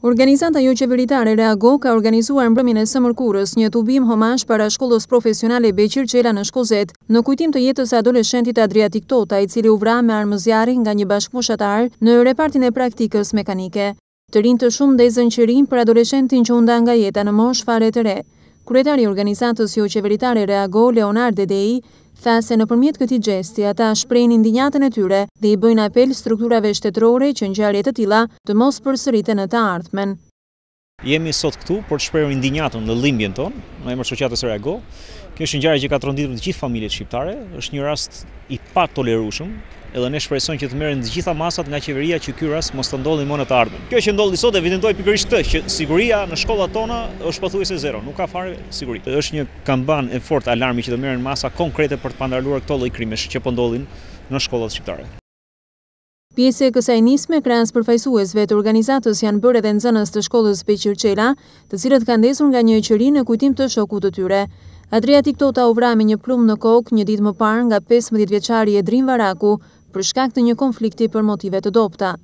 Organizata jo qeveritare Reago ka organizuar mbrëmjen e së mërkurës një tubim homash para shkollës profesionale Beqir Qela në Shkozet, në kujtim të jetës adoleshentit Adriatik Tota, i cili uvra me armëzjarin nga një bashkëmushatar në repartin e praktikës mekanike. Të rinë të shumë dhe zënqërim për adoleshentin që unda nga jeta në mosh fare të re. Kuretari organizatës jo qeveritare reago, Leonard Dei tha se në përmjet këti gjesti ata shprejnë indinjatën e tyre dhe i bëjnë apel strukturave shtetrore që në gjarjet të tila të mos përsërite në të ardhmen. Jemi sot këtu për të shprehur indinjatën dhe limbjen ton, në emër të shoqatës Reago. Kjo është një gjarë që ka tronditur të gjithë familjet shqiptare, është një rast i pa tolerushëm, edhe ne shpresojmë që të merren të gjitha masat nga qeveria që ky rast mos të ndodhë më në të ardhmen. Kjo që ndodhi sot evidentoi pikërisht këtë që siguria në shkollat tona është pothuajse zero, nuk ka fare siguri. Është një kamban e fortë alarmi që të merren masa konkrete për të pandaluar këto lloj krimesh që po ndodhin në shkollat shqiptare. Pjese e kësaj nisme krenës përfajsuesve të organizatës janë bërë edhe në zënës të shkollës për qërqela, të cilët kanë ndesur nga një qëri në kujtim të shoku të tyre. Adria tiktota u uvra me një plumë në kokë një ditë më parë nga 15 vjeqari e Drim Varaku për shkakt një konflikti për motive të dopta.